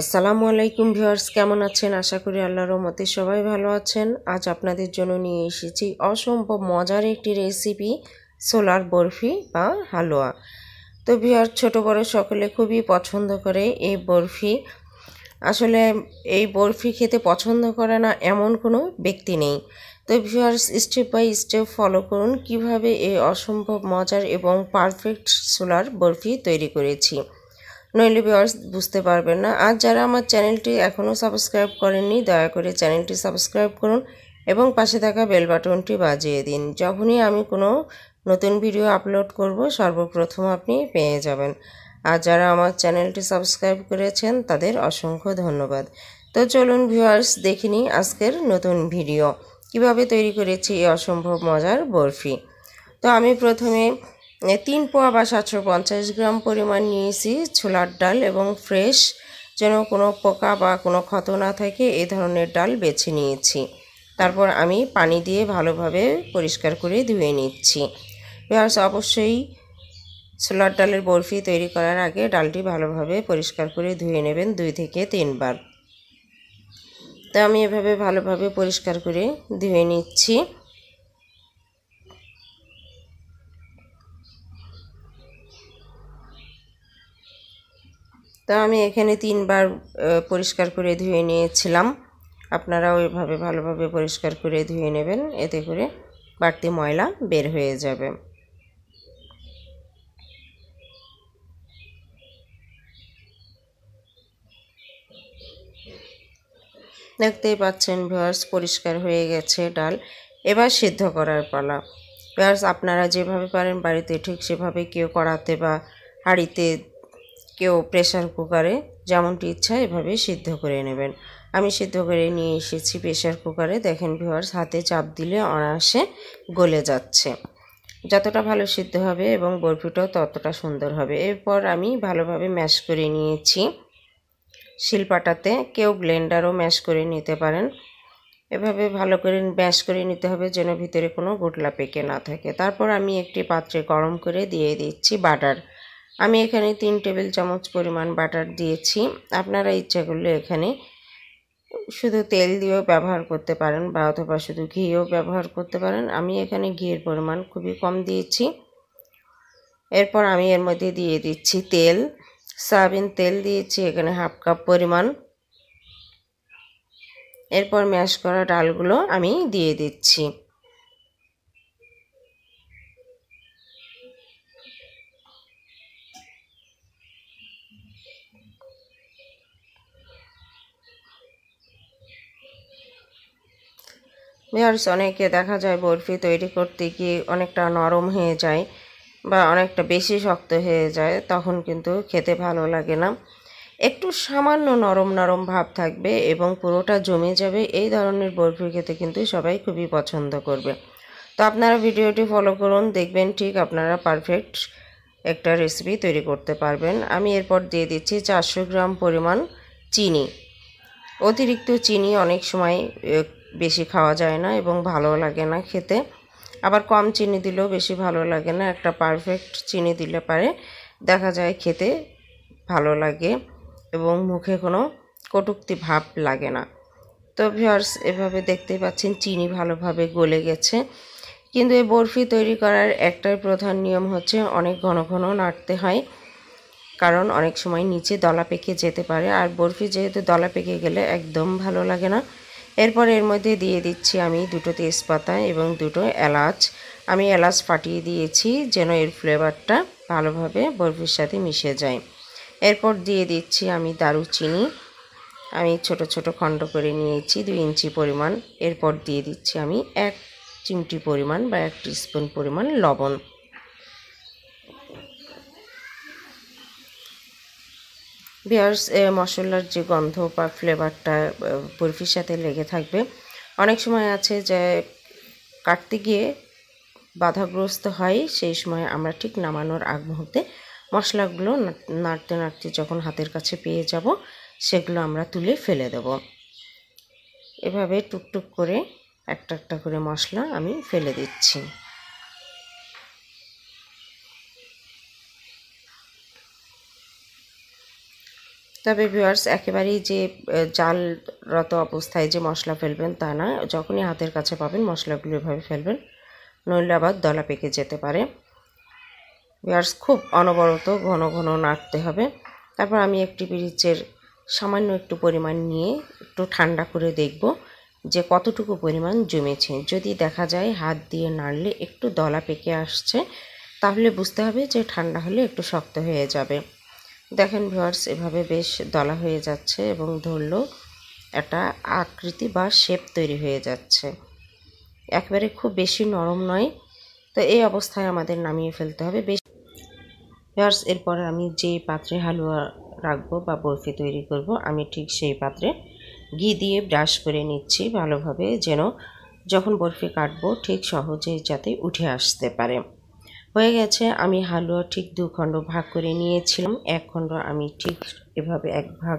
আসসালামু আলাইকুম ভিউয়ার্স কেমন আছেন আশা করি আল্লাহর রহমতে সবাই ভালো আছেন আজ আপনাদের জন্য নিয়ে এসেছি অসম্ভব মজার একটি রেসিপি সোলার বরফি বা হালুয়া তো ভিউয়ার ছোট বড় সকলে খুবই পছন্দ করে এই বরফি আসলে এই বরফি খেতে পছন্দ করে না এমন কোনো ব্যক্তি নেই তো viewers step by step follow করুন কিভাবে এই অসম্ভব মজার এবং পারফেক্ট সোলার বরফি তৈরি করেছি নইলে ভিউয়ার্স বুঝতে পারবেন না আর যারা আমার চ্যানেলটি এখনও সাবস্ক্রাইব করেননি দয়া করে চ্যানেলটি সাবস্ক্রাইব করুন এবং পাশে থাকা বেল বাটনটি বাজিয়ে দিন যখনই আমি কোনো নতুন ভিডিও আপলোড করব সর্বপ্রথম আপনি পেয়ে যাবেন আর যারা আমার চ্যানেলটি সাবস্ক্রাইব করেছেন তাদের অসংখ্য ধন্যবাদ তো চলুন ভিউয়ার্স দেখিনি আজকের নতুন ভিডিও কিভাবে তৈরি করেছি এই অসম্ভব মজার বরফি তো আমি প্রথমে তিন পোয়া বা সাতশো পঞ্চাশ গ্রাম পরিমাণ নিয়েছি ছোলার ডাল এবং ফ্রেশ যেন কোনো পোকা বা কোনো ক্ষত না থাকে এ ধরনের ডাল বেছে নিয়েছি তারপর আমি পানি দিয়ে ভালোভাবে পরিষ্কার করে ধুয়ে নিচ্ছি পেঁয়াজ অবশ্যই ছোলার ডালের বরফি তৈরি করার আগে ডালটি ভালোভাবে পরিষ্কার করে ধুয়ে নেবেন দুই থেকে তিনবার তো আমি এভাবে ভালোভাবে পরিষ্কার করে ধুয়ে নিচ্ছি তো আমি এখানে তিনবার পরিষ্কার করে ধুয়ে নিয়েছিলাম আপনারাও এভাবে ভালোভাবে পরিষ্কার করে ধুয়ে নেবেন এতে করে বাড়তি ময়লা বের হয়ে যাবে দেখতেই পাচ্ছেন ভিওয়ার্স পরিষ্কার হয়ে গেছে ডাল এবার সিদ্ধ করার পালা ভিওয়ার্স আপনারা যেভাবে পারেন বাড়িতে ঠিক সেভাবে কেউ করাতে বা হাঁড়িতে কেউ প্রেশার কুকারে যেমনটি ইচ্ছা এভাবে সিদ্ধ করে নেবেন আমি সিদ্ধ করে নিয়ে এসেছি প্রেশার কুকারে দেখেন ভিওয়ার্স হাতে চাপ দিলে অনায়াসে গলে যাচ্ছে যতটা ভালো সিদ্ধ হবে এবং বরফিটাও ততটা সুন্দর হবে এরপর আমি ভালোভাবে ম্যাশ করে নিয়েছি শিলপাটাতে কেউ ব্লেন্ডারও ম্যাশ করে নিতে পারেন এভাবে ভালো করে ম্যাশ করে নিতে হবে যেন ভিতরে কোনো গোটলা পেকে না থাকে তারপর আমি একটি পাত্রে গরম করে দিয়ে দিচ্ছি বাটার আমি এখানে তিন টেবিল চামচ পরিমাণ বাটার দিয়েছি আপনারা ইচ্ছা করলে এখানে শুধু তেল দিয়েও ব্যবহার করতে পারেন বা অথবা শুধু ঘিও ব্যবহার করতে পারেন আমি এখানে ঘিয়ের পরিমাণ খুবই কম দিয়েছি এরপর আমি এর মধ্যে দিয়ে দিচ্ছি তেল সয়াবিন তেল দিয়েছি এখানে হাফ কাপ পরিমাণ এরপর ম্যাশ করা ডালগুলো আমি দিয়ে দিচ্ছি ভিউয়ার্স অনেকে দেখা যায় বরফি তৈরি করতে গিয়ে অনেকটা নরম হয়ে যায় বা অনেকটা বেশি শক্ত হয়ে যায় তখন কিন্তু খেতে ভালো লাগে না একটু সামান্য নরম নরম ভাব থাকবে এবং পুরোটা জমে যাবে এই ধরনের বরফি খেতে কিন্তু সবাই খুবই পছন্দ করবে তো আপনারা ভিডিওটি ফলো করুন দেখবেন ঠিক আপনারা পারফেক্ট একটা রেসিপি তৈরি করতে পারবেন আমি এরপর দিয়ে দিচ্ছি চারশো গ্রাম পরিমাণ চিনি অতিরিক্ত চিনি অনেক সময় বেশি খাওয়া যায় না এবং ভালো লাগে না খেতে আবার কম চিনি দিলেও বেশি ভালো লাগে না একটা পারফেক্ট চিনি দিলে পারে দেখা যায় খেতে ভালো লাগে এবং মুখে কোনো কটুক্তি ভাব লাগে না তো ভিওর্স এভাবে দেখতে পাচ্ছেন চিনি ভালোভাবে গলে গেছে কিন্তু এই বরফি তৈরি করার একটাই প্রধান নিয়ম হচ্ছে অনেক ঘন ঘন নাড়তে হয় কারণ অনেক সময় নিচে দলা পেকে যেতে পারে আর বরফি যেহেতু দলা পেকে গেলে একদম ভালো লাগে না এরপর এর মধ্যে দিয়ে দিচ্ছি আমি দুটো তেজপাতা এবং দুটো এলাচ আমি এলাচ ফাটিয়ে দিয়েছি যেন এর ফ্লেভারটা ভালোভাবে বরফির সাথে মিশে যায় এরপর দিয়ে দিচ্ছি আমি দারুচিনি আমি ছোট ছোট খণ্ড করে নিয়েছি দুই ইঞ্চি পরিমাণ এরপর দিয়ে দিচ্ছি আমি এক চিমটি পরিমাণ বা এক স্পুন পরিমাণ লবণ বিয়ার্স মশলার যে গন্ধ বা ফ্লেভারটা বরফির সাথে লেগে থাকবে অনেক সময় আছে যে কাটতে গিয়ে বাধাগ্রস্ত হয় সেই সময় আমরা ঠিক নামানোর আগ মুহূর্তে মশলাগুলো নাড়তে নাড়তে যখন হাতের কাছে পেয়ে যাব সেগুলো আমরা তুলে ফেলে দেব এভাবে টুকটুক করে একটা একটা করে মশলা আমি ফেলে দিচ্ছি তবে ভিউয়ার্স একেবারেই যে জালরত অবস্থায় যে মশলা ফেলবেন তা না যখনই হাতের কাছে পাবেন মশলাগুলো এভাবে ফেলবেন নইলে আবার দলা পেকে যেতে পারে ভিউয়ার্স খুব অনবরত ঘন ঘন নাড়তে হবে তারপর আমি একটি পিরিচের সামান্য একটু পরিমাণ নিয়ে একটু ঠান্ডা করে দেখব যে কতটুকু পরিমাণ জমেছে যদি দেখা যায় হাত দিয়ে নাড়লে একটু দলা পেকে আসছে তাহলে বুঝতে হবে যে ঠান্ডা হলে একটু শক্ত হয়ে যাবে দেখেন ভিওয়ার্স এভাবে বেশ দলা হয়ে যাচ্ছে এবং ধরল একটা আকৃতি বা শেপ তৈরি হয়ে যাচ্ছে একবারে খুব বেশি নরম নয় তো এই অবস্থায় আমাদের নামিয়ে ফেলতে হবে বেশ ভিওয়ার্স এরপরে আমি যে পাত্রে হালুয়া রাখবো বা বরফি তৈরি করব আমি ঠিক সেই পাত্রে ঘি দিয়ে ব্রাশ করে নিচ্ছি ভালোভাবে যেন যখন বরফি কাটবো ঠিক সহজে যাতে উঠে আসতে পারে হয়ে গেছে আমি হালুয়া ঠিক দু খণ্ড ভাগ করে নিয়েছিলাম এক খণ্ড আমি ঠিক এভাবে এক ভাগ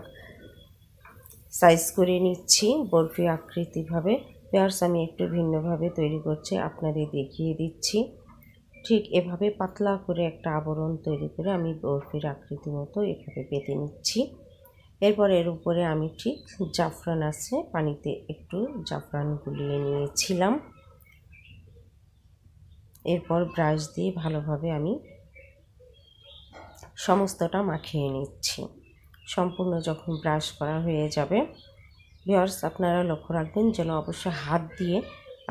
সাইজ করে নিচ্ছি বরফি আকৃতিভাবে পেয়ার্স আমি একটু ভিন্নভাবে তৈরি করছি আপনাদের দেখিয়ে দিচ্ছি ঠিক এভাবে পাতলা করে একটা আবরণ তৈরি করে আমি বরফির আকৃতি মতো এভাবে পেতে নিচ্ছি এরপর এর উপরে আমি ঠিক জাফরান আছে পানিতে একটু জাফরান গুলিয়ে নিয়েছিলাম এরপর ব্রাশ দিয়ে ভালোভাবে আমি সমস্তটা মাখিয়ে নিচ্ছি সম্পূর্ণ যখন ব্রাশ করা হয়ে যাবে ভিওর্স আপনারা লক্ষ্য রাখবেন যেন অবশ্যই হাত দিয়ে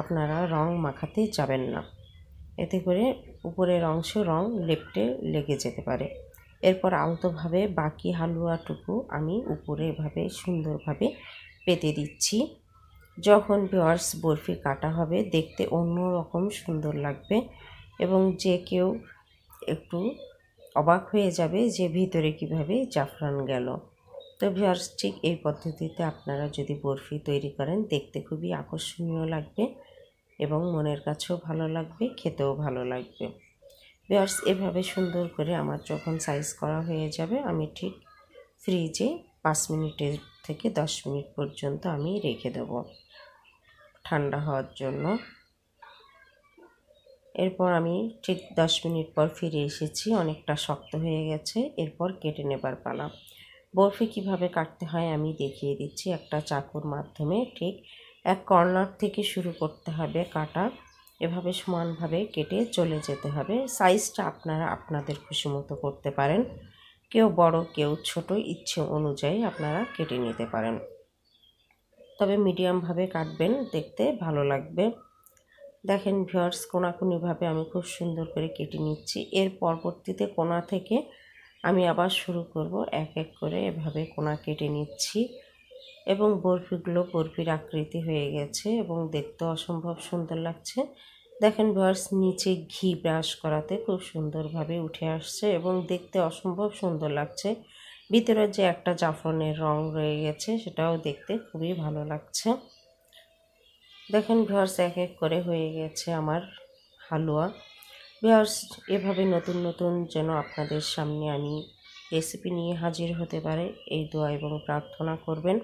আপনারা রং মাখাতে যাবেন না এতে করে উপরের অংশ রং লেপটে লেগে যেতে পারে এরপর আলতোভাবে বাকি হালুয়াটুকু আমি উপরে এভাবে সুন্দরভাবে পেতে দিচ্ছি যখন ভিওয়ার্স বরফি কাটা হবে দেখতে অন্যরকম সুন্দর লাগবে এবং যে কেউ একটু অবাক হয়ে যাবে যে ভিতরে কিভাবে জাফরান গেল তো ভিয়ার্স ঠিক এই পদ্ধতিতে আপনারা যদি বরফি তৈরি করেন দেখতে খুবই আকর্ষণীয় লাগবে এবং মনের কাছেও ভালো লাগবে খেতেও ভালো লাগবে ভিয়ার্স এভাবে সুন্দর করে আমার যখন সাইজ করা হয়ে যাবে আমি ঠিক ফ্রিজে পাঁচ মিনিটের থেকে দশ মিনিট পর্যন্ত আমি রেখে দেবো ঠান্ডা হওয়ার জন্য এরপর আমি ঠিক দশ মিনিট পর ফিরে এসেছি অনেকটা শক্ত হয়ে গেছে এরপর কেটে নেবার পালা বরফে কিভাবে কাটতে হয় আমি দেখিয়ে দিচ্ছি একটা চাকুর মাধ্যমে ঠিক এক কর্নার থেকে শুরু করতে হবে কাটা এভাবে সমানভাবে কেটে চলে যেতে হবে সাইজটা আপনারা আপনাদের খুশি মতো করতে পারেন কেউ বড় কেউ ছোট ইচ্ছে অনুযায়ী আপনারা কেটে নিতে পারেন তবে মিডিয়ামভাবে কাটবেন দেখতে ভালো লাগবে দেখেন ভিওর্স কোনাকুনিভাবে আমি খুব সুন্দর করে কেটে নিচ্ছি এর পরবর্তীতে কোনা থেকে আমি আবার শুরু করব এক এক করে এভাবে কোনা কেটে নিচ্ছি এবং বরফিগুলো বরফির আকৃতি হয়ে গেছে এবং দেখতে অসম্ভব সুন্দর লাগছে দেখেন ভার্স নিচে ঘি ব্রাশ করাতে খুব সুন্দরভাবে উঠে আসছে এবং দেখতে অসম্ভব সুন্দর লাগছে ভিতরের যে একটা জাফরনের রং রয়ে গেছে সেটাও দেখতে খুবই ভালো লাগছে দেখেন ভিওর্স এক এক করে হয়ে গেছে আমার হালুয়া ভিওর্স এভাবে নতুন নতুন যেন আপনাদের সামনে আমি রেসিপি নিয়ে হাজির হতে পারে এই দোয়া এবং প্রার্থনা করবেন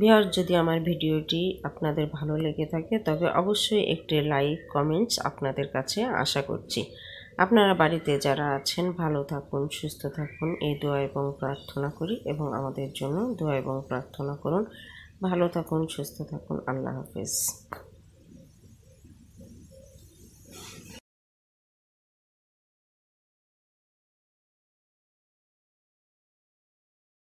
ভিওর যদি আমার ভিডিওটি আপনাদের ভালো লেগে থাকে তবে অবশ্যই একটি লাইক কমেন্টস আপনাদের কাছে আশা করছি আপনারা বাড়িতে যারা আছেন ভালো থাকুন সুস্থ থাকুন এই দোয়া এবং প্রার্থনা করি এবং আমাদের জন্য দোয়া এবং প্রার্থনা করুন ভালো থাকুন সুস্থ থাকুন আল্লাহ হাফিজ